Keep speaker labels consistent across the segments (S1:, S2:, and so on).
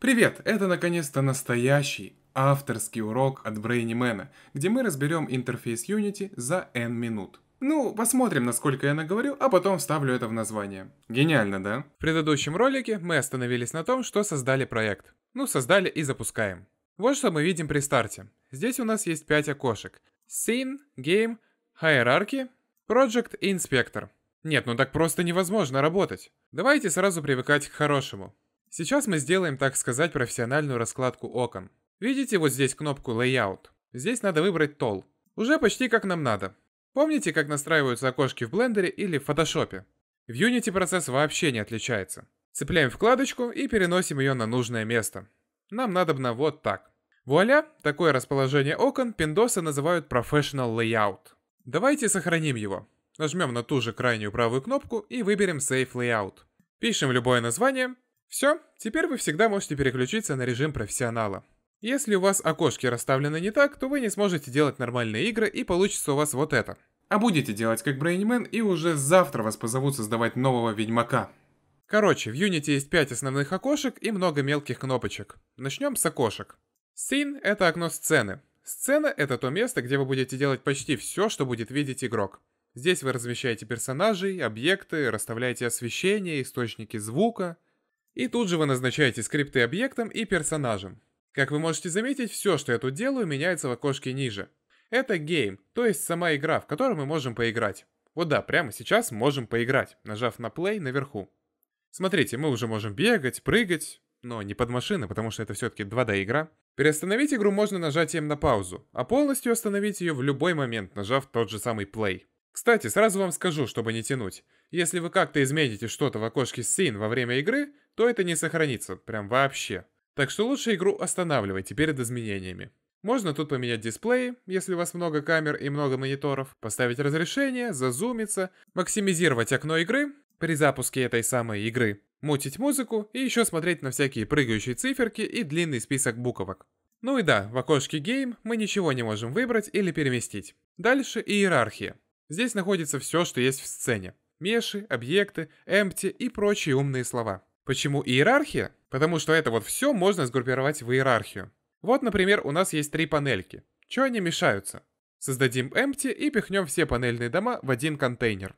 S1: Привет! Это наконец-то настоящий авторский урок от Брейнимена, где мы разберем интерфейс Unity за N минут. Ну, посмотрим, насколько я наговорю, а потом вставлю это в название. Гениально, да? В предыдущем ролике мы остановились на том, что создали проект. Ну, создали и запускаем. Вот что мы видим при старте. Здесь у нас есть 5 окошек. Scene, Game, Hierarchy, Project и Inspector. Нет, ну так просто невозможно работать. Давайте сразу привыкать к хорошему. Сейчас мы сделаем, так сказать, профессиональную раскладку окон. Видите вот здесь кнопку Layout? Здесь надо выбрать Tall. Уже почти как нам надо. Помните, как настраиваются окошки в Blender или в фотошопе? В Unity процесс вообще не отличается. Цепляем вкладочку и переносим ее на нужное место. Нам надобно вот так. Вуаля, такое расположение окон пиндосы называют Professional Layout. Давайте сохраним его. Нажмем на ту же крайнюю правую кнопку и выберем Save Layout. Пишем любое название, все, теперь вы всегда можете переключиться на режим профессионала. Если у вас окошки расставлены не так, то вы не сможете делать нормальные игры и получится у вас вот это. А будете делать как Брейнмен и уже завтра вас позовут создавать нового Ведьмака. Короче, в Unity есть 5 основных окошек и много мелких кнопочек. Начнем с окошек. Scene — это окно сцены. Сцена — это то место, где вы будете делать почти все, что будет видеть игрок. Здесь вы размещаете персонажей, объекты, расставляете освещение, источники звука — и тут же вы назначаете скрипты объектом и персонажем. Как вы можете заметить, все, что я тут делаю, меняется в окошке ниже. Это гейм, то есть сама игра, в которой мы можем поиграть. Вот да, прямо сейчас можем поиграть, нажав на play наверху. Смотрите, мы уже можем бегать, прыгать, но не под машины, потому что это все-таки 2D игра. Переостановить игру можно нажатием на паузу, а полностью остановить ее в любой момент, нажав тот же самый play. Кстати, сразу вам скажу, чтобы не тянуть. Если вы как-то измените что-то в окошке Scene во время игры, то это не сохранится, прям вообще. Так что лучше игру останавливайте перед изменениями. Можно тут поменять дисплей, если у вас много камер и много мониторов, поставить разрешение, зазумиться, максимизировать окно игры при запуске этой самой игры, мутить музыку и еще смотреть на всякие прыгающие циферки и длинный список буквок. Ну и да, в окошке Game мы ничего не можем выбрать или переместить. Дальше иерархия. Здесь находится все, что есть в сцене. Меши, объекты, Empty и прочие умные слова. Почему иерархия? Потому что это вот все можно сгруппировать в иерархию. Вот, например, у нас есть три панельки. Чего они мешаются? Создадим empty и пихнем все панельные дома в один контейнер.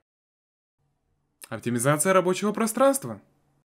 S1: Оптимизация рабочего пространства.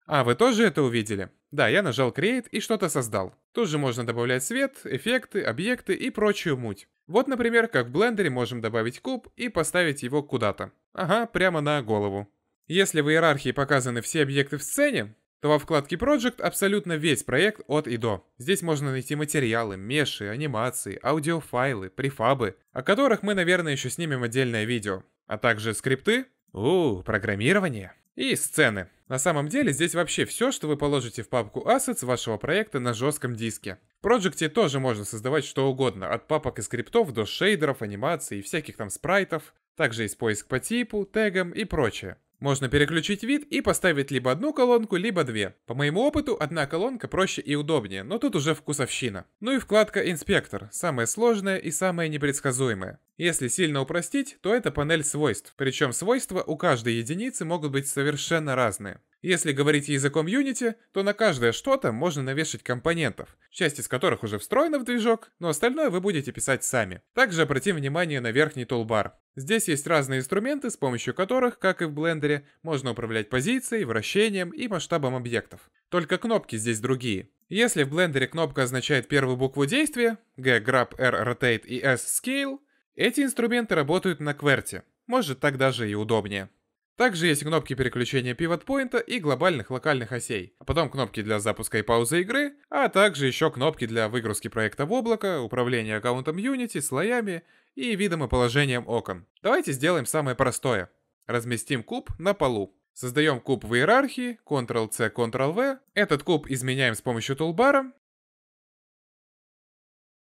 S1: А, вы тоже это увидели? Да, я нажал Create и что-то создал. Тут же можно добавлять свет, эффекты, объекты и прочую муть. Вот, например, как в блендере можем добавить куб и поставить его куда-то. Ага, прямо на голову. Если в иерархии показаны все объекты в сцене, то во вкладке Project абсолютно весь проект от и до. Здесь можно найти материалы, меши, анимации, аудиофайлы, префабы, о которых мы, наверное, еще снимем отдельное видео, а также скрипты, у, программирование и сцены. На самом деле здесь вообще все, что вы положите в папку Assets вашего проекта на жестком диске. В Project тоже можно создавать что угодно, от папок и скриптов до шейдеров, анимаций и всяких там спрайтов, также есть поиск по типу, тегам и прочее. Можно переключить вид и поставить либо одну колонку, либо две. По моему опыту, одна колонка проще и удобнее, но тут уже вкусовщина. Ну и вкладка «Инспектор» – самая сложная и самая непредсказуемая. Если сильно упростить, то это панель свойств. Причем свойства у каждой единицы могут быть совершенно разные. Если говорить языком Unity, то на каждое что-то можно навешать компонентов, часть из которых уже встроена в движок, но остальное вы будете писать сами. Также обратим внимание на верхний тулбар. Здесь есть разные инструменты, с помощью которых, как и в блендере, можно управлять позицией, вращением и масштабом объектов. Только кнопки здесь другие. Если в блендере кнопка означает первую букву действия, G, Grab, R, Rotate и S, Scale, эти инструменты работают на кверте. Может, так даже и удобнее. Также есть кнопки переключения pivot поинта и глобальных локальных осей, а потом кнопки для запуска и паузы игры, а также еще кнопки для выгрузки проекта в облако, управления аккаунтом Unity, слоями и видом и положением окон. Давайте сделаем самое простое. Разместим куб на полу. Создаем куб в иерархии, Ctrl-C, Ctrl-V. Этот куб изменяем с помощью тулбара.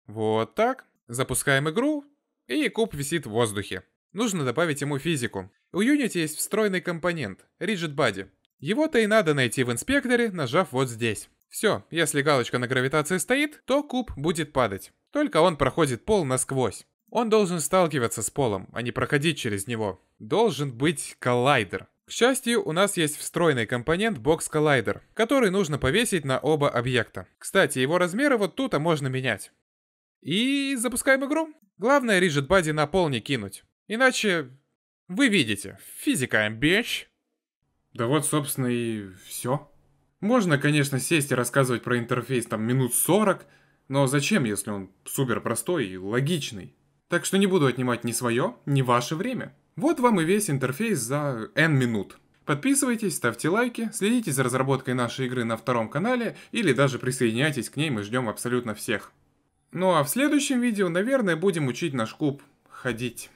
S1: Вот так. Запускаем игру, и куб висит в воздухе. Нужно добавить ему физику. У Unity есть встроенный компонент — Rigid Body. Его-то и надо найти в инспекторе, нажав вот здесь. Все, если галочка на гравитации стоит, то куб будет падать. Только он проходит пол насквозь. Он должен сталкиваться с полом, а не проходить через него. Должен быть коллайдер. К счастью, у нас есть встроенный компонент Box Collider, который нужно повесить на оба объекта. Кстати, его размеры вот тут а можно менять. И запускаем игру. Главное Rigid Body на пол не кинуть. Иначе вы видите, физика, бич. Да вот, собственно, и все. Можно, конечно, сесть и рассказывать про интерфейс там минут 40, но зачем, если он супер простой и логичный? Так что не буду отнимать ни свое, ни ваше время. Вот вам и весь интерфейс за N минут. Подписывайтесь, ставьте лайки, следите за разработкой нашей игры на втором канале или даже присоединяйтесь к ней, мы ждем абсолютно всех. Ну а в следующем видео, наверное, будем учить наш куб ходить.